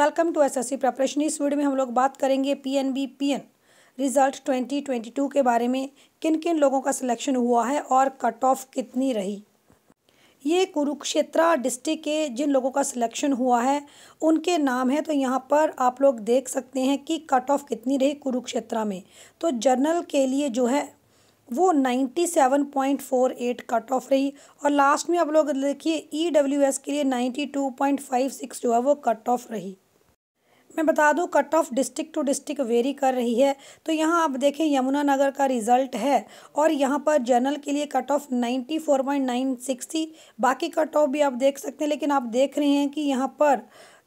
welcome to SSC preparation इस video में हम लोग बात करेंगे पीएनबी पीएन रिजल्ट 2022 के बारे में किन किन लोगों का सिलेक्शन हुआ है और कट ऑफ कितनी रही ये कुरुक्षेत्रा डिस्ट्रिक्ट के जिन लोगों का सिलेक्शन हुआ है उनके नाम है तो यहाँ पर आप लोग देख सकते हैं कि कट ऑफ कितनी रही कुरुक्षेत्रा में तो जर्नल के लिए जो है वो ninety seven point four eight cut off रही और लास्ट में आप लोग देखिए ई डब्ल्यू एस के लिए ninety two point five six जो है वो कट ऑफ रही मैं बता दूं cut off district to district vary कर रही है तो यहाँ आप देखें यमुनानगर का रिज़ल्ट है और यहाँ पर जनरल के लिए cut off ninety four point nine six थी बाकी कट ऑफ भी आप देख सकते हैं लेकिन आप देख रहे हैं कि यहाँ पर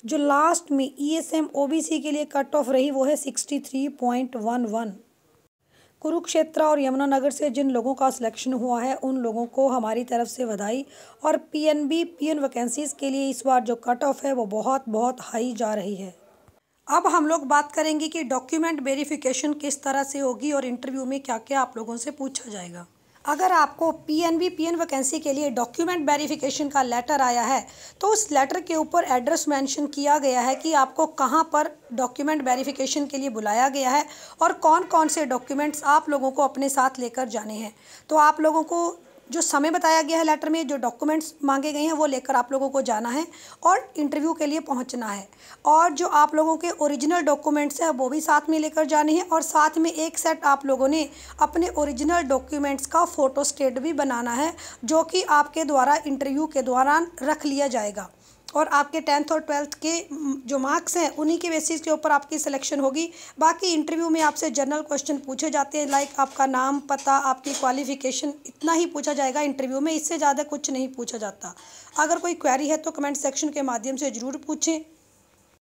जो लास्ट में E S M O B C के लिए कट ऑफ रही वो है sixty three point one one Kurukshetra और यमुनानगर से जिन लोगों का सिलेक्शन हुआ है उन लोगों को हमारी तरफ से बधाई और पीएनबी पीएन वैकेंसीज़ के लिए इस बार जो कट ऑफ है वो बहुत बहुत हाई जा रही है अब हम लोग बात करेंगे कि डॉक्यूमेंट वेरिफिकेशन किस तरह से होगी और इंटरव्यू में क्या क्या आप लोगों से पूछा जाएगा अगर आपको P N B P N vacancy के लिए डॉक्यूमेंट वेरिफिकेशन का लेटर आया है तो उस लेटर के ऊपर एड्रेस मेंशन किया गया है कि आपको कहां पर डॉक्यूमेंट वेरिफिकेशन के लिए बुलाया गया है और कौन कौन से डॉक्यूमेंट्स आप लोगों को अपने साथ लेकर जाने हैं तो आप लोगों को जो समय बताया गया है लेटर में जो डॉक्यूमेंट्स मांगे गए हैं वो लेकर आप लोगों को जाना है और इंटरव्यू के लिए पहुंचना है और जो आप लोगों के ओरिजिनल डॉक्यूमेंट्स हैं वो भी साथ में लेकर जाने हैं और साथ में एक सेट आप लोगों ने अपने ओरिजिनल डॉक्यूमेंट्स का फ़ोटो स्टेट भी बनाना है जो कि आपके द्वारा इंटरव्यू के दौरान रख लिया जाएगा और आपके टेंथ और ट्वेल्थ के जो मार्क्स हैं उन्हीं के बेसिस के ऊपर आपकी सिलेक्शन होगी बाकी इंटरव्यू में आपसे जनरल क्वेश्चन पूछे जाते हैं लाइक आपका नाम पता आपकी क्वालिफिकेशन इतना ही पूछा जाएगा इंटरव्यू में इससे ज़्यादा कुछ नहीं पूछा जाता अगर कोई क्वेरी है तो कमेंट सेक्शन के माध्यम से ज़रूर पूछें